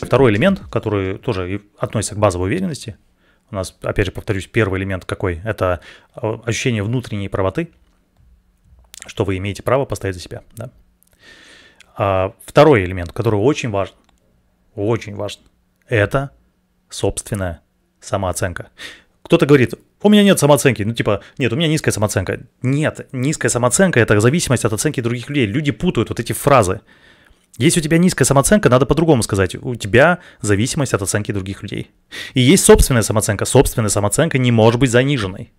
Второй элемент, который тоже относится к базовой уверенности, у нас, опять же, повторюсь, первый элемент какой? Это э, ощущение внутренней правоты, что вы имеете право постоять за себя. Да? А второй элемент, который очень важен, очень важен, это собственная самооценка. Кто-то говорит, у меня нет самооценки, ну типа, нет, у меня низкая самооценка. Нет, низкая самооценка – это зависимость от оценки других людей. Люди путают вот эти фразы. Если у тебя низкая самооценка, надо по-другому сказать. У тебя зависимость от оценки других людей. И есть собственная самооценка. Собственная самооценка не может быть заниженной.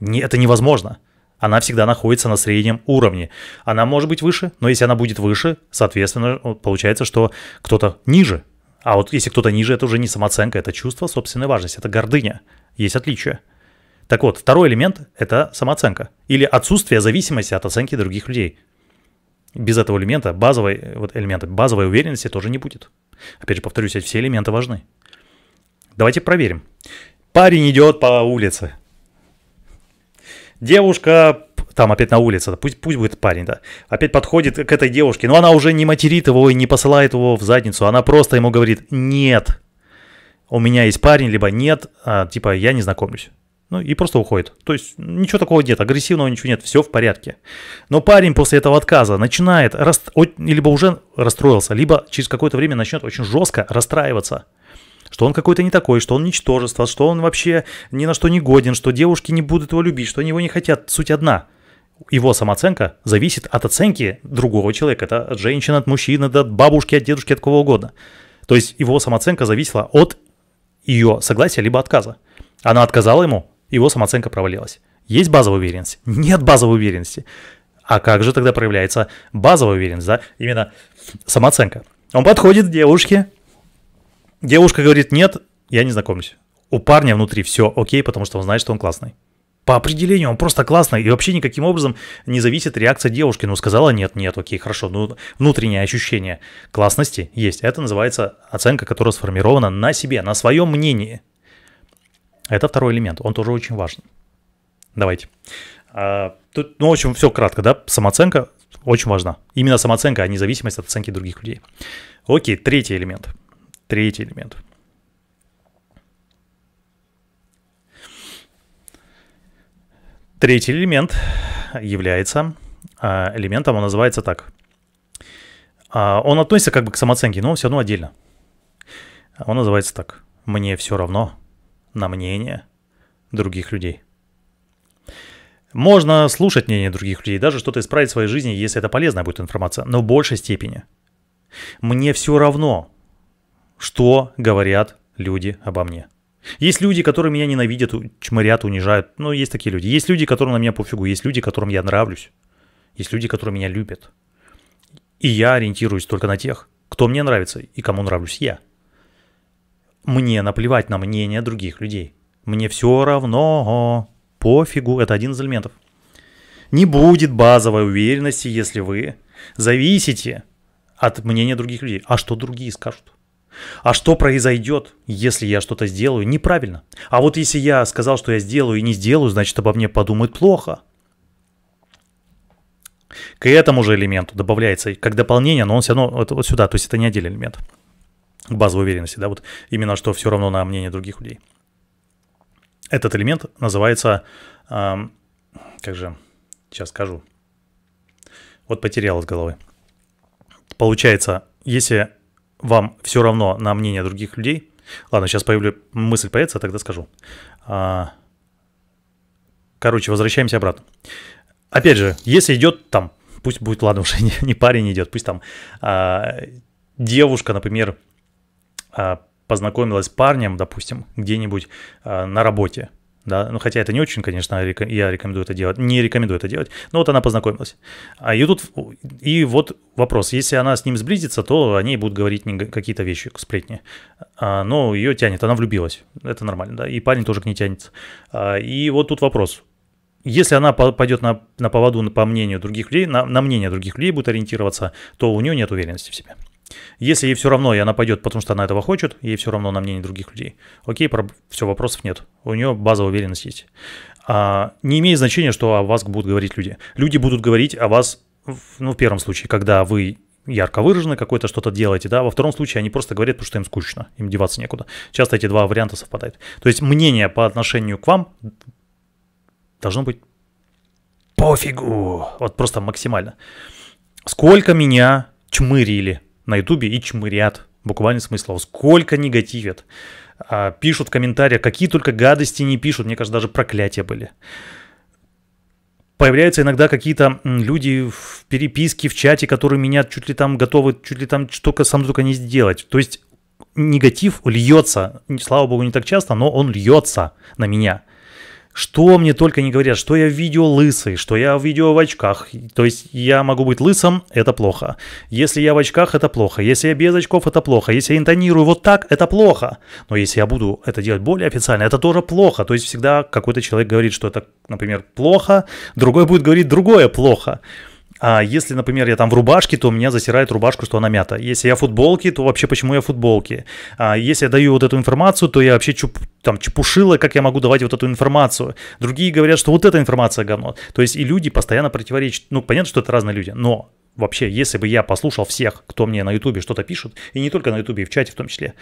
Не, это невозможно. Она всегда находится на среднем уровне. Она может быть выше, но если она будет выше, соответственно, получается, что кто-то ниже. А вот если кто-то ниже, это уже не самооценка, это чувство собственной важности, это гордыня. Есть отличие. Так вот, второй элемент – это самооценка или отсутствие зависимости от оценки других людей – без этого элемента, базовой, вот элемента, базовой уверенности тоже не будет. Опять же, повторюсь, все элементы важны. Давайте проверим. Парень идет по улице. Девушка там опять на улице, пусть, пусть будет парень, да, опять подходит к этой девушке, но она уже не материт его и не посылает его в задницу, она просто ему говорит «нет, у меня есть парень», либо «нет», а, типа «я не знакомлюсь» ну и просто уходит. То есть ничего такого нет, агрессивного ничего нет, все в порядке. Но парень после этого отказа начинает, рас... либо уже расстроился, либо через какое-то время начнет очень жестко расстраиваться что он какой-то не такой, что он ничтожество, что он вообще ни на что не годен, что девушки не будут его любить, что они его не хотят. Суть одна. Его самооценка зависит от оценки другого человека. Это от женщины, от мужчины, от бабушки, от дедушки, от кого угодно. То есть его самооценка зависела от ее согласия либо отказа. Она отказала ему, его самооценка провалилась. Есть базовая уверенность? Нет базовой уверенности. А как же тогда проявляется базовая уверенность, да? Именно самооценка. Он подходит к девушке. Девушка говорит, нет, я не знакомлюсь. У парня внутри все окей, потому что он знает, что он классный. По определению, он просто классный, и вообще никаким образом не зависит реакция девушки. Ну, сказала нет, нет, окей, хорошо. Ну, внутреннее ощущение классности есть. Это называется оценка, которая сформирована на себе, на своем мнении. А это второй элемент, он тоже очень важен. Давайте. А, тут, ну, в общем, все кратко, да, самооценка очень важна. Именно самооценка, а не зависимость от оценки других людей. Окей, третий элемент. Третий элемент. Третий элемент является а, элементом, он называется так. Он относится как бы к самооценке, но все равно отдельно. Он называется так. Мне все равно, на мнение других людей. Можно слушать мнение других людей, даже что-то исправить в своей жизни, если это полезная будет информация, но в большей степени. Мне все равно, что говорят люди обо мне. Есть люди, которые меня ненавидят, чморят, унижают. Ну, есть такие люди. Есть люди, которым на меня пофигу. Есть люди, которым я нравлюсь. Есть люди, которые меня любят. И я ориентируюсь только на тех, кто мне нравится и кому нравлюсь я мне наплевать на мнение других людей. Мне все равно, пофигу, это один из элементов. Не будет базовой уверенности, если вы зависите от мнения других людей. А что другие скажут? А что произойдет, если я что-то сделаю неправильно? А вот если я сказал, что я сделаю и не сделаю, значит обо мне подумают плохо. К этому же элементу добавляется как дополнение, но он все равно вот, вот сюда, то есть это не отдельный элемент базовой уверенности, да, вот именно что все равно на мнение других людей. Этот элемент называется, э, как же, сейчас скажу, вот потерял из головы. Получается, если вам все равно на мнение других людей, ладно, сейчас появлю, мысль появится, тогда скажу. Э, короче, возвращаемся обратно. Опять же, если идет там, пусть будет, ладно, уже не, не парень идет, пусть там э, девушка, например, а, познакомилась с парнем, допустим, где-нибудь а, на работе, да, ну хотя это не очень, конечно, я рекомендую это делать, не рекомендую это делать, но вот она познакомилась. А и тут, и вот вопрос, если она с ним сблизится, то они будут говорить какие-то вещи, сплетни, а, но ее тянет, она влюбилась, это нормально, да, и парень тоже к ней тянется. А, и вот тут вопрос, если она пойдет на, на поводу, по мнению других людей, на, на мнение других людей будет ориентироваться, то у нее нет уверенности в себе. Если ей все равно, и она пойдет, потому что она этого хочет, ей все равно на мнение других людей. Окей, про... все, вопросов нет. У нее базовая уверенность есть. А, не имеет значения, что о вас будут говорить люди. Люди будут говорить о вас, ну, в первом случае, когда вы ярко выражены, какое-то что-то делаете, да, во втором случае они просто говорят, потому что им скучно, им деваться некуда. Часто эти два варианта совпадают. То есть мнение по отношению к вам должно быть пофигу, вот просто максимально. Сколько меня чмырили на ютубе и чмырят. Буквально смысла. Сколько негативят. А, пишут в комментариях, какие только гадости не пишут. Мне кажется, даже проклятия были. Появляются иногда какие-то люди в переписке, в чате, которые меня чуть ли там готовы, чуть ли там только сам только не сделать. То есть негатив льется. Слава богу, не так часто, но он льется на меня. Что мне только не говорят, что я в видео лысый, что я в видео в очках. То есть я могу быть лысым, это плохо. Если я в очках, это плохо. Если я без очков, это плохо. Если я интонирую вот так, это плохо. Но если я буду это делать более официально, это тоже плохо. То есть всегда какой-то человек говорит, что это, например, плохо, другой будет говорить другое плохо. А если, например, я там в рубашке, то меня засирает рубашку, что она мята. Если я в футболке, то вообще почему я в футболке? А если я даю вот эту информацию, то я вообще чуп, там чепушила, как я могу давать вот эту информацию. Другие говорят, что вот эта информация говно. То есть и люди постоянно противоречат. Ну, понятно, что это разные люди, но вообще, если бы я послушал всех, кто мне на ютубе что-то пишет, и не только на ютубе, и в чате в том числе,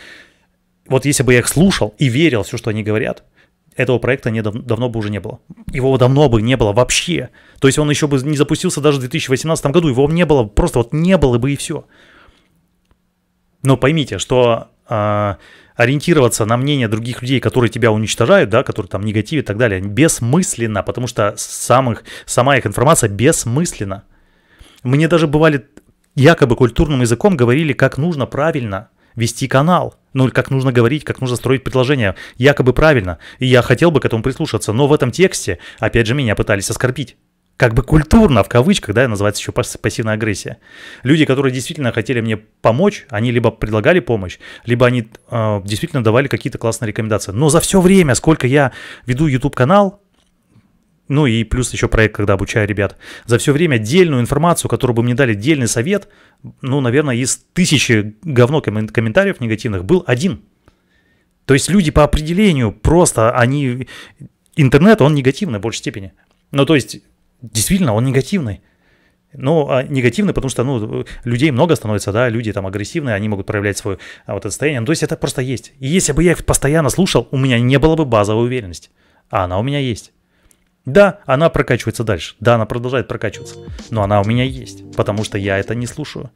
вот если бы я их слушал и верил все, что они говорят – этого проекта не, дав давно бы уже не было. Его давно бы не было вообще. То есть он еще бы не запустился даже в 2018 году, его не было, просто вот не было бы и все. Но поймите, что э, ориентироваться на мнение других людей, которые тебя уничтожают, да, которые там негативят и так далее, бессмысленно, потому что самых, сама их информация бессмысленна. Мне даже бывали якобы культурным языком говорили, как нужно правильно вести канал. Ну, как нужно говорить, как нужно строить предложение. Якобы правильно. И я хотел бы к этому прислушаться. Но в этом тексте, опять же, меня пытались оскорбить как бы культурно, в кавычках, да, называется еще пассивная агрессия. Люди, которые действительно хотели мне помочь, они либо предлагали помощь, либо они э, действительно давали какие-то классные рекомендации. Но за все время, сколько я веду YouTube-канал, ну и плюс еще проект, когда обучаю ребят. За все время дельную информацию, которую бы мне дали дельный совет, ну, наверное, из тысячи говно комментариев негативных был один. То есть люди по определению просто, они... Интернет, он негативный в большей степени. Ну, то есть, действительно, он негативный. Ну, а негативный, потому что, ну, людей много становится, да, люди там агрессивные, они могут проявлять свое а, вот это состояние. Ну, то есть это просто есть. И если бы я их постоянно слушал, у меня не было бы базовой уверенности. А она у меня есть. Да, она прокачивается дальше. Да, она продолжает прокачиваться. Но она у меня есть, потому что я это не слушаю.